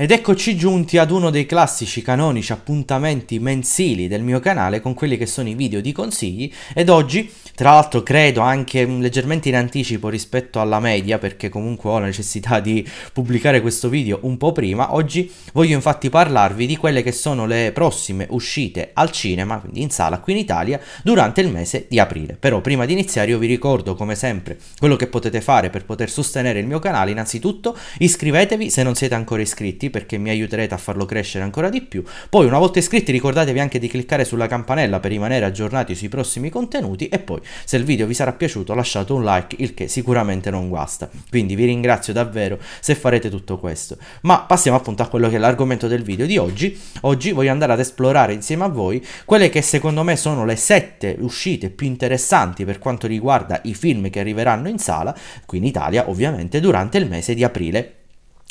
Ed eccoci giunti ad uno dei classici canonici appuntamenti mensili del mio canale con quelli che sono i video di consigli ed oggi, tra l'altro credo anche leggermente in anticipo rispetto alla media perché comunque ho la necessità di pubblicare questo video un po' prima, oggi voglio infatti parlarvi di quelle che sono le prossime uscite al cinema, quindi in sala qui in Italia, durante il mese di aprile. Però prima di iniziare io vi ricordo come sempre quello che potete fare per poter sostenere il mio canale, innanzitutto iscrivetevi se non siete ancora iscritti perché mi aiuterete a farlo crescere ancora di più. Poi una volta iscritti ricordatevi anche di cliccare sulla campanella per rimanere aggiornati sui prossimi contenuti e poi se il video vi sarà piaciuto lasciate un like, il che sicuramente non guasta. Quindi vi ringrazio davvero se farete tutto questo. Ma passiamo appunto a quello che è l'argomento del video di oggi. Oggi voglio andare ad esplorare insieme a voi quelle che secondo me sono le sette uscite più interessanti per quanto riguarda i film che arriveranno in sala, qui in Italia ovviamente, durante il mese di aprile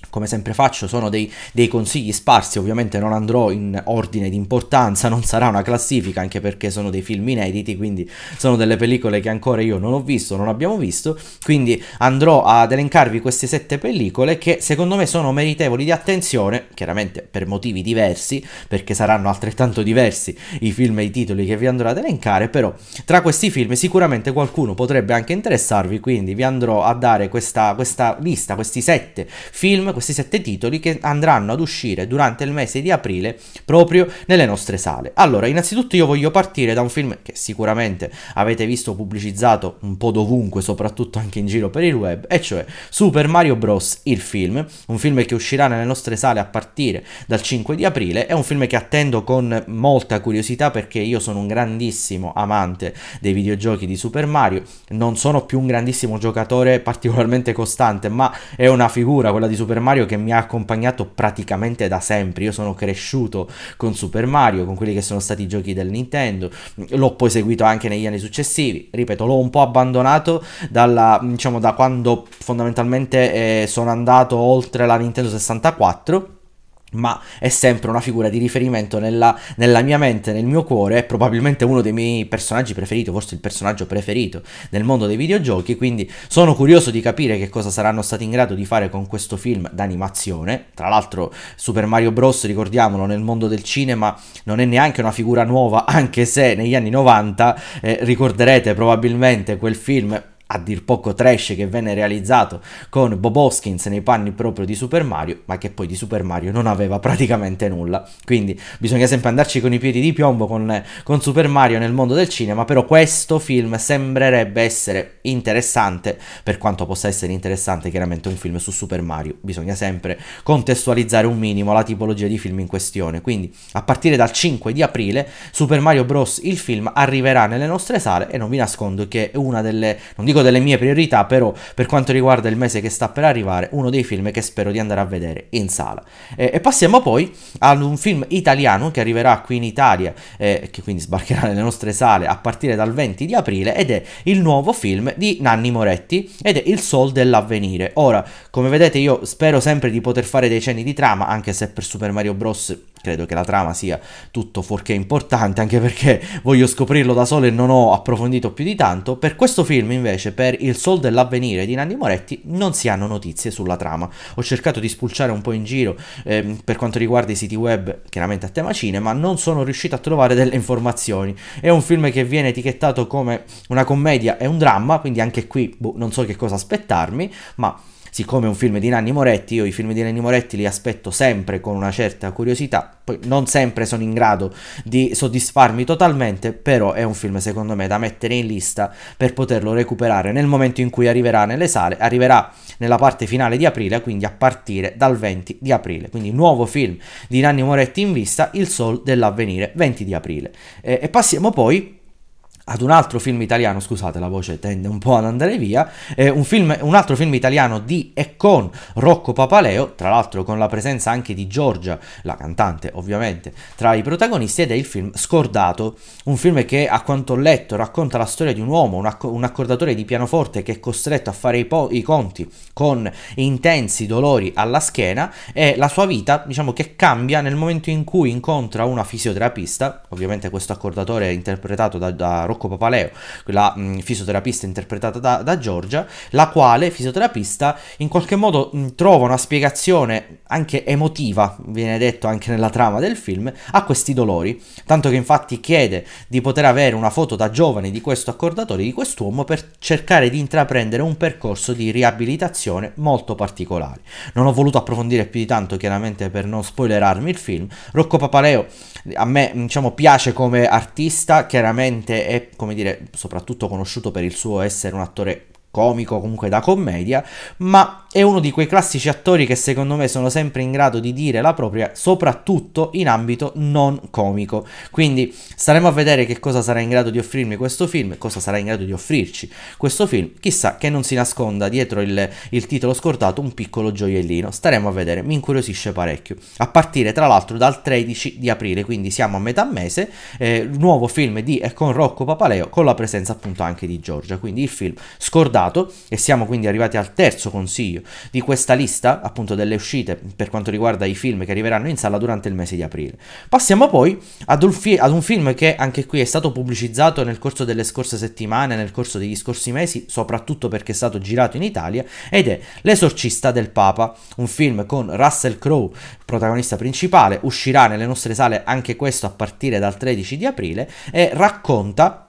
come sempre faccio, sono dei, dei, consigli sparsi, ovviamente non andrò in ordine di importanza, non sarà una classifica, anche perché sono dei film inediti, quindi sono delle pellicole che ancora io non ho visto, non abbiamo visto, quindi andrò ad elencarvi queste sette pellicole che secondo me sono meritevoli di attenzione, chiaramente per motivi diversi, perché saranno altrettanto diversi i film e i titoli che vi andrò ad elencare, però tra questi film sicuramente qualcuno potrebbe anche interessarvi, quindi vi andrò a dare questa, questa lista, questi sette film questi sette titoli che andranno ad uscire durante il mese di aprile proprio nelle nostre sale. Allora, innanzitutto io voglio partire da un film che sicuramente avete visto pubblicizzato un po' dovunque, soprattutto anche in giro per il web, e cioè Super Mario Bros. il film, un film che uscirà nelle nostre sale a partire dal 5 di aprile, è un film che attendo con molta curiosità perché io sono un grandissimo amante dei videogiochi di Super Mario, non sono più un grandissimo giocatore particolarmente costante, ma è una figura quella di Super Super Mario che mi ha accompagnato praticamente da sempre. Io sono cresciuto con Super Mario, con quelli che sono stati i giochi del Nintendo, l'ho poi seguito anche negli anni successivi. Ripeto, l'ho un po' abbandonato dalla, diciamo, da quando fondamentalmente eh, sono andato oltre la Nintendo 64 ma è sempre una figura di riferimento nella, nella, mia mente, nel mio cuore, è probabilmente uno dei miei personaggi preferiti, forse il personaggio preferito nel mondo dei videogiochi, quindi sono curioso di capire che cosa saranno stati in grado di fare con questo film d'animazione. Tra l'altro Super Mario Bros, ricordiamolo, nel mondo del cinema non è neanche una figura nuova, anche se negli anni 90 eh, ricorderete probabilmente quel film a dir poco trash che venne realizzato con Bob Hoskins nei panni proprio di Super Mario, ma che poi di Super Mario non aveva praticamente nulla. Quindi bisogna sempre andarci con i piedi di piombo con, con Super Mario nel mondo del cinema, però questo film sembrerebbe essere interessante, per quanto possa essere interessante chiaramente un film su Super Mario, bisogna sempre contestualizzare un minimo la tipologia di film in questione. Quindi a partire dal 5 di aprile Super Mario Bros. il film arriverà nelle nostre sale e non vi nascondo che è una delle, non dico dico delle mie priorità, però per quanto riguarda il mese che sta per arrivare, uno dei film che spero di andare a vedere in sala. Eh, e passiamo poi ad un film italiano che arriverà qui in Italia, eh, che quindi sbarcherà nelle nostre sale a partire dal 20 di aprile, ed è il nuovo film di Nanni Moretti, ed è Il Sol dell'avvenire. Ora, come vedete io spero sempre di poter fare dei cenni di trama, anche se per Super Mario Bros. Credo che la trama sia tutto fuorché importante, anche perché voglio scoprirlo da solo e non ho approfondito più di tanto. Per questo film invece invece per Il Sol dell'avvenire di Nanni Moretti non si hanno notizie sulla trama. Ho cercato di spulciare un po' in giro eh, per quanto riguarda i siti web, chiaramente a tema cinema, non sono riuscito a trovare delle informazioni. È un film che viene etichettato come una commedia e un dramma, quindi anche qui boh, non so che cosa aspettarmi, ma siccome è un film di Nanni Moretti, io i film di Nanni Moretti li aspetto sempre con una certa curiosità, poi non sempre sono in grado di soddisfarmi totalmente, però è un film secondo me da mettere in lista per poterlo recuperare nel momento in cui arriverà nelle sale, arriverà nella parte finale di aprile, quindi a partire dal 20 di aprile, quindi nuovo film di Nanni Moretti in vista, Il Sol dell'avvenire, 20 di aprile. e, e passiamo poi ad un altro film italiano, scusate la voce tende un po' ad andare via, eh, un, film, un, altro film italiano di e con Rocco Papaleo, tra l'altro con la presenza anche di Giorgia, la cantante ovviamente, tra i protagonisti ed è il film Scordato, un film che a quanto ho letto racconta la storia di un uomo, un, acc- un accordatore di pianoforte che è costretto a fare i, po- i conti con intensi dolori alla schiena e la sua vita diciamo che cambia nel momento in cui incontra una fisioterapista, ovviamente questo accordatore è interpretato da, da Rocco Rocco Papaleo, la mh, mm, fisioterapista interpretata da, da, Giorgia, la quale fisioterapista in qualche modo mh, mm, trova una spiegazione anche emotiva, viene detto anche nella trama del film, a questi dolori, tanto che infatti chiede di poter avere una foto da giovane di questo accordatore, di quest'uomo, per cercare di intraprendere un percorso di riabilitazione molto particolare. Non ho voluto approfondire più di tanto, chiaramente per non spoilerarmi il film. Rocco Papaleo a me diciamo, piace come artista, chiaramente è come dire, soprattutto conosciuto per il suo essere un attore comico, comunque da commedia, ma è uno di quei classici attori che secondo me sono sempre in grado di dire la propria, soprattutto in ambito non comico. Quindi staremo a vedere che cosa sarà in grado di offrirmi questo film, cosa sarà in grado di offrirci questo film. Chissà che non si nasconda dietro il, il titolo scordato un piccolo gioiellino. Staremo a vedere, mi incuriosisce parecchio. A partire tra l'altro dal 13 di aprile, quindi siamo a metà mese, eh, nuovo film di e con Rocco Papaleo con la presenza appunto anche di Giorgia. Quindi il film scordato e siamo quindi arrivati al terzo consiglio consiglio di questa lista, appunto delle uscite per quanto riguarda i film che arriveranno in sala durante il mese di aprile. Passiamo poi ad un, fi- ad un film che anche qui è stato pubblicizzato nel corso delle scorse settimane, nel corso degli scorsi mesi, soprattutto perché è stato girato in Italia, ed è L'esorcista del Papa, un film con Russell Crowe, protagonista principale, uscirà nelle nostre sale anche questo a partire dal 13 di aprile e racconta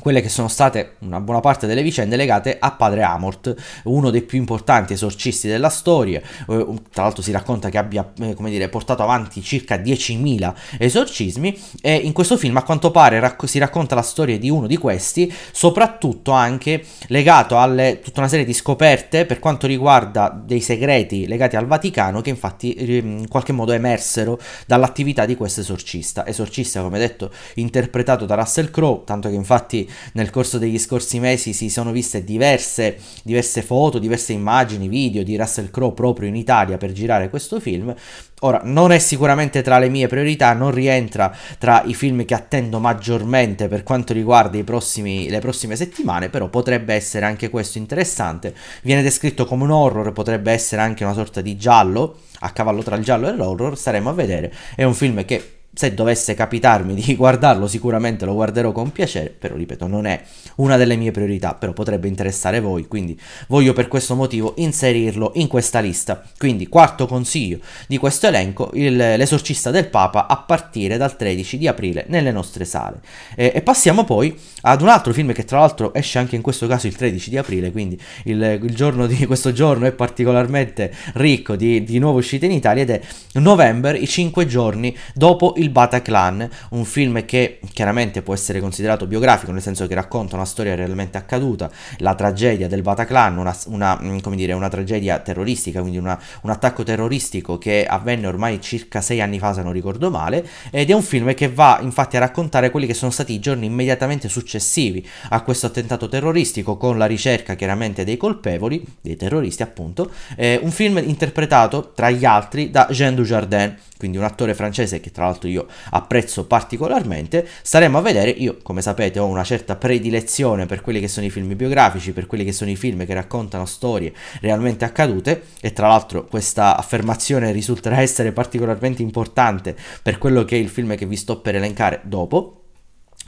quelle che sono state una buona parte delle vicende legate a padre Amort, uno dei più importanti esorcisti della storia, eh, tra l'altro si racconta che abbia eh, dire, portato avanti circa 10.000 esorcismi e in questo film a quanto pare racco- si racconta la storia di uno di questi, soprattutto anche legato a tutta una serie di scoperte per quanto riguarda dei segreti legati al Vaticano che infatti in qualche modo emersero dall'attività di questo esorcista, esorcista come detto interpretato da Russell Crowe, tanto che infatti nel corso degli scorsi mesi si sono viste diverse, diverse foto, diverse immagini, video di Russell Crowe proprio in Italia per girare questo film. Ora, non è sicuramente tra le mie priorità, non rientra tra i film che attendo maggiormente per quanto riguarda prossimi, le prossime settimane, però potrebbe essere anche questo interessante. Viene descritto come un horror, potrebbe essere anche una sorta di giallo, a cavallo tra il giallo e l'horror, staremo a vedere. È un film che se dovesse capitarmi di guardarlo sicuramente lo guarderò con piacere, però ripeto non è una delle mie priorità, però potrebbe interessare voi, quindi voglio per questo motivo inserirlo in questa lista. Quindi quarto consiglio di questo elenco, il, l'esorcista del Papa a partire dal 13 di aprile nelle nostre sale. E, e, passiamo poi ad un altro film che tra l'altro esce anche in questo caso il 13 di aprile, quindi il, il giorno di questo giorno è particolarmente ricco di, di nuove uscite in Italia ed è November, i 5 giorni dopo il il Bataclan, un film che chiaramente può essere considerato biografico, nel senso che racconta una storia realmente accaduta, la tragedia del Bataclan, una, una, mm, dire, una tragedia terroristica, quindi una, un attacco terroristico che avvenne ormai circa sei anni fa, se non ricordo male, ed è un film che va infatti a raccontare quelli che sono stati i giorni immediatamente successivi a questo attentato terroristico, con la ricerca chiaramente dei colpevoli, dei terroristi appunto, eh, un film interpretato tra gli altri da Jean Dujardin, quindi un attore francese che tra l'altro io apprezzo particolarmente, staremo a vedere, io come sapete ho una certa predilezione per quelli che sono i film biografici, per quelli che sono i film che raccontano storie realmente accadute e tra l'altro questa affermazione risulterà essere particolarmente importante per quello che è il film che vi sto per elencare dopo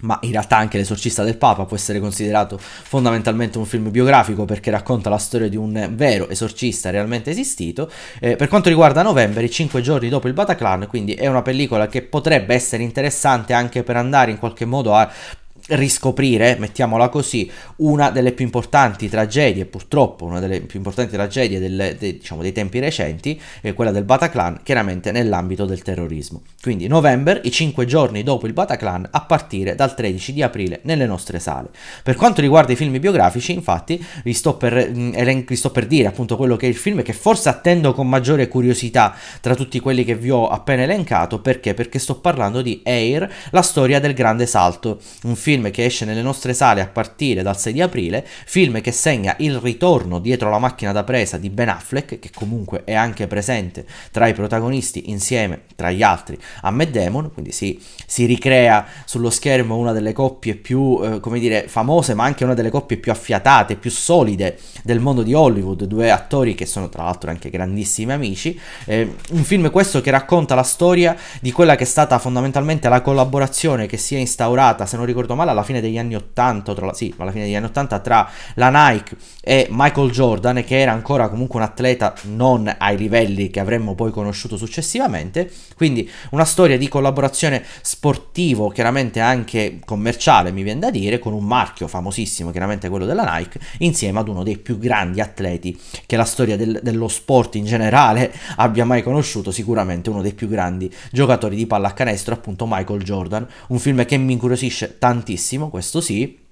ma in realtà anche L'esorcista del Papa può essere considerato fondamentalmente un film biografico perché racconta la storia di un vero esorcista realmente esistito. Eh, per quanto riguarda November, 5 giorni dopo il Bataclan, quindi è una pellicola che potrebbe essere interessante anche per andare in qualche modo a riscoprire, mettiamola così, una delle più importanti tragedie, purtroppo una delle più importanti tragedie delle, de, diciamo, dei tempi recenti, è quella del Bataclan, chiaramente nell'ambito del terrorismo. Quindi November, i cinque giorni dopo il Bataclan, a partire dal 13 di aprile nelle nostre sale. Per quanto riguarda i film biografici, infatti, vi sto per, mm, elen- vi sto per dire appunto quello che è il film che forse attendo con maggiore curiosità tra tutti quelli che vi ho appena elencato, perché? Perché sto parlando di Air, la storia del grande salto, un film film che esce nelle nostre sale a partire dal 6 di aprile, film che segna il ritorno dietro la macchina da presa di Ben Affleck, che comunque è anche presente tra i protagonisti insieme, tra gli altri, a Mad Damon, quindi si, si ricrea sullo schermo una delle coppie più, eh, come dire, famose, ma anche una delle coppie più affiatate, più solide del mondo di Hollywood, due attori che sono tra l'altro anche grandissimi amici. Eh, un film questo che racconta la storia di quella che è stata fondamentalmente la collaborazione che si è instaurata, se non ricordo male, Nadal alla fine degli anni 80, tra, sì, alla fine degli anni 80 tra la Nike e Michael Jordan, che era ancora comunque un atleta non ai livelli che avremmo poi conosciuto successivamente, quindi una storia di collaborazione sportivo, chiaramente anche commerciale, mi viene da dire, con un marchio famosissimo, chiaramente quello della Nike, insieme ad uno dei più grandi atleti che la storia del, dello sport in generale abbia mai conosciuto, sicuramente uno dei più grandi giocatori di pallacanestro, appunto Michael Jordan, un film che mi incuriosisce tantissimo tantissimo, questo sì,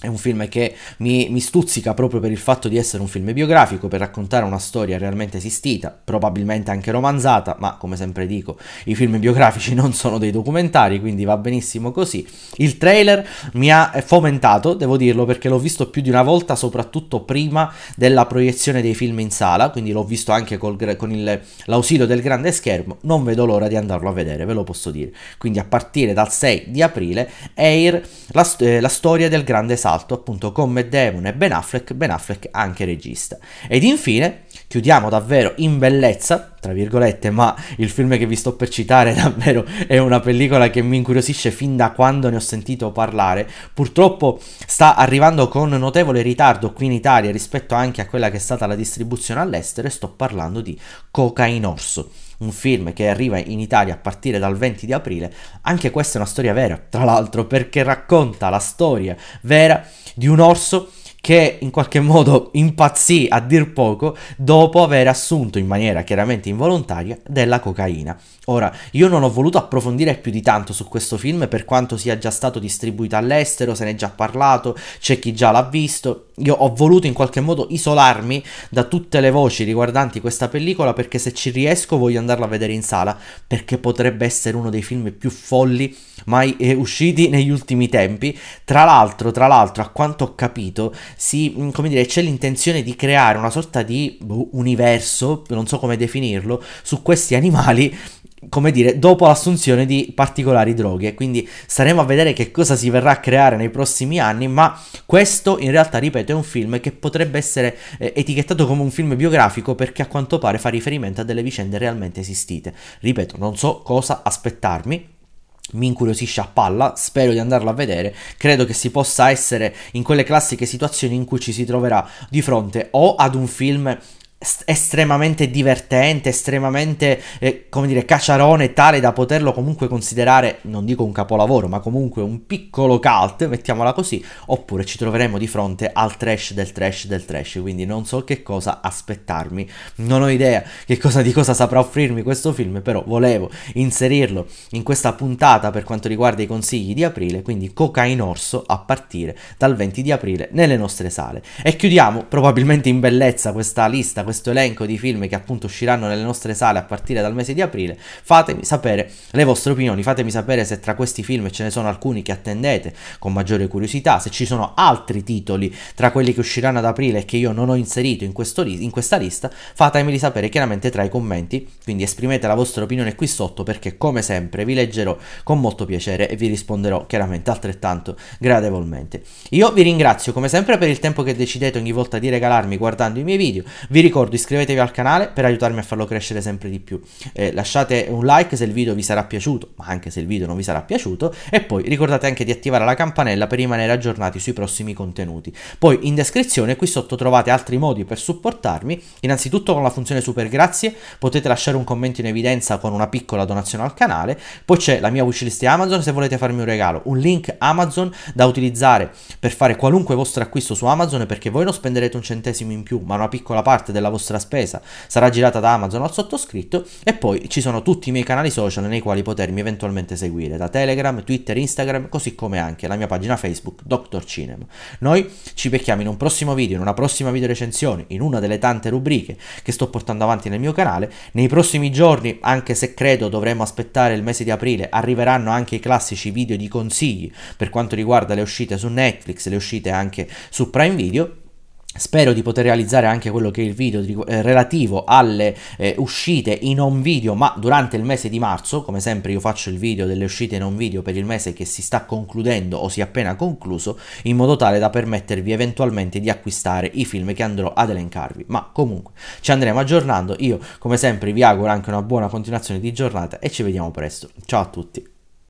è un film che mi, mi, stuzzica proprio per il fatto di essere un film biografico, per raccontare una storia realmente esistita, probabilmente anche romanzata, ma come sempre dico, i film biografici non sono dei documentari, quindi va benissimo così. Il trailer mi ha eh, fomentato, devo dirlo, perché l'ho visto più di una volta, soprattutto prima della proiezione dei film in sala, quindi l'ho visto anche col, con il, l'ausilio del grande schermo, non vedo l'ora di andarlo a vedere, ve lo posso dire. Quindi a partire dal 6 di aprile, Air, la, eh, la storia del grande salto salto appunto come Damon e Ben Affleck, Ben Affleck anche regista. Ed infine chiudiamo davvero in bellezza, tra virgolette, ma il film che vi sto per citare davvero è una pellicola che mi incuriosisce fin da quando ne ho sentito parlare. Purtroppo sta arrivando con notevole ritardo qui in Italia rispetto anche a quella che è stata la distribuzione all'estero e sto parlando di Coca in Orso un film che arriva in Italia a partire dal 20 di aprile, anche questa è una storia vera, tra l'altro, perché racconta la storia vera di un orso che in qualche modo impazzì a dir poco dopo aver assunto in maniera chiaramente involontaria della cocaina. Ora, io non ho voluto approfondire più di tanto su questo film, per quanto sia già stato distribuito all'estero, se ne è già parlato, c'è chi già l'ha visto. Io ho voluto in qualche modo isolarmi da tutte le voci riguardanti questa pellicola perché se ci riesco voglio andarla a vedere in sala, perché potrebbe essere uno dei film più folli mai eh, usciti negli ultimi tempi. Tra l'altro, tra l'altro, a quanto ho capito, si, mm, come dire, c'è l'intenzione di creare una sorta di boh, universo, non so come definirlo, su questi animali come dire, dopo l'assunzione di particolari droghe. Quindi staremo a vedere che cosa si verrà a creare nei prossimi anni, ma questo in realtà, ripeto, è un film che potrebbe essere eh, etichettato come un film biografico perché a quanto pare fa riferimento a delle vicende realmente esistite. Ripeto, non so cosa aspettarmi, mi incuriosisce a palla, spero di andarlo a vedere, credo che si possa essere in quelle classiche situazioni in cui ci si troverà di fronte o ad un film estremamente divertente, estremamente, eh, come dire, caciarone, tale da poterlo comunque considerare, non dico un capolavoro, ma comunque un piccolo cult, mettiamola così, oppure ci troveremo di fronte al trash del trash del trash, quindi non so che cosa aspettarmi, non ho idea che cosa, di cosa saprà offrirmi questo film, però volevo inserirlo in questa puntata per quanto riguarda i consigli di aprile, quindi Coca in Orso a partire dal 20 di aprile nelle nostre sale. E chiudiamo probabilmente in bellezza questa lista questo elenco di film che appunto usciranno nelle nostre sale a partire dal mese di aprile, fatemi sapere le vostre opinioni, fatemi sapere se tra questi film ce ne sono alcuni che attendete con maggiore curiosità, se ci sono altri titoli tra quelli che usciranno ad aprile e che io non ho inserito in, questo, in questa lista, fatemeli sapere chiaramente tra i commenti, quindi esprimete la vostra opinione qui sotto perché come sempre vi leggerò con molto piacere e vi risponderò chiaramente altrettanto gradevolmente. Io vi ringrazio come sempre per il tempo che decidete ogni volta di regalarmi guardando i miei video, vi ricordo ricordo iscrivetevi al canale per aiutarmi a farlo crescere sempre di più. Eh, lasciate un like se il video vi sarà piaciuto, ma anche se il video non vi sarà piaciuto. E poi ricordate anche di attivare la campanella per rimanere aggiornati sui prossimi contenuti. Poi in descrizione qui sotto trovate altri modi per supportarmi. Innanzitutto con la funzione super grazie potete lasciare un commento in evidenza con una piccola donazione al canale. Poi c'è la mia wishlist Amazon se volete farmi un regalo, un link Amazon da utilizzare per fare qualunque vostro acquisto su Amazon perché voi non spenderete un centesimo in più, ma una piccola parte della della vostra spesa sarà girata da Amazon al sottoscritto e poi ci sono tutti i miei canali social nei quali potermi eventualmente seguire, da Telegram, Twitter, Instagram, così come anche la mia pagina Facebook Dr. Cinema. Noi ci becchiamo in un prossimo video, in una prossima video recensione, in una delle tante rubriche che sto portando avanti nel mio canale. Nei prossimi giorni, anche se credo dovremo aspettare il mese di aprile, arriveranno anche i classici video di consigli per quanto riguarda le uscite su Netflix, le uscite anche su Prime Video Spero di poter realizzare anche quello che è il video di, eh, relativo alle eh, uscite in home video, ma durante il mese di marzo, come sempre io faccio il video delle uscite in home video per il mese che si sta concludendo o si è appena concluso, in modo tale da permettervi eventualmente di acquistare i film che andrò ad elencarvi. Ma comunque ci andremo aggiornando, io come sempre vi auguro anche una buona continuazione di giornata e ci vediamo presto. Ciao a tutti!